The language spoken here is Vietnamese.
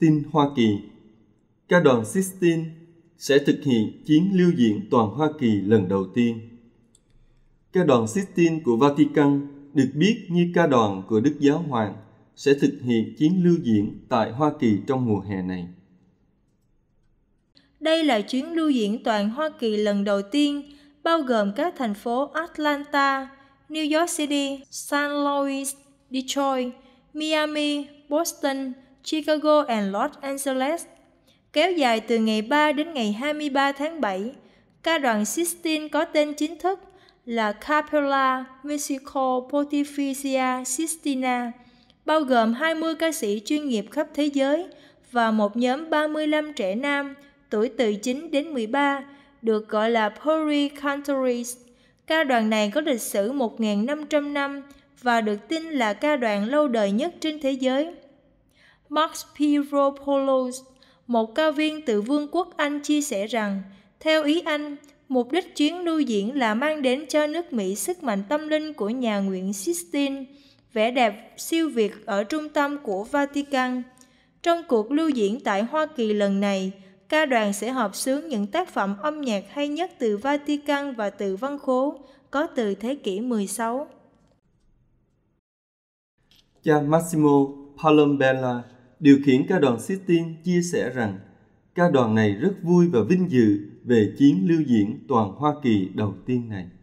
tin Hoa Kỳ. Ca đoàn Sistine sẽ thực hiện chuyến lưu diễn toàn Hoa Kỳ lần đầu tiên. Ca đoàn Sistine của Vatican được biết như ca đoàn của Đức Giáo Hoàng sẽ thực hiện chuyến lưu diễn tại Hoa Kỳ trong mùa hè này. Đây là chuyến lưu diễn toàn Hoa Kỳ lần đầu tiên, bao gồm các thành phố Atlanta, New York City, San Louis, Detroit, Miami, Boston, Chicago and Los Angeles, kéo dài từ ngày 3 đến ngày 23 tháng 7. Ca đoàn Sistine có tên chính thức là Capella Mexico Pontificia Sistina, bao gồm 20 ca sĩ chuyên nghiệp khắp thế giới và một nhóm 35 trẻ nam tuổi từ 9 đến 13 được gọi là Pori Cantoris. Ca đoàn này có lịch sử 1.500 năm và được tin là ca đoàn lâu đời nhất trên thế giới. Max Piropoulos, một cao viên từ Vương quốc Anh chia sẻ rằng, theo ý anh, mục đích chuyến lưu diễn là mang đến cho nước Mỹ sức mạnh tâm linh của nhà nguyện Sistine, vẻ đẹp siêu việt ở trung tâm của Vatican. Trong cuộc lưu diễn tại Hoa Kỳ lần này, ca đoàn sẽ hợp xướng những tác phẩm âm nhạc hay nhất từ Vatican và từ văn khố có từ thế kỷ 16. Cha Massimo Palombella điều khiển ca đoàn Sistine chia sẻ rằng ca đoàn này rất vui và vinh dự về chuyến lưu diễn toàn Hoa Kỳ đầu tiên này.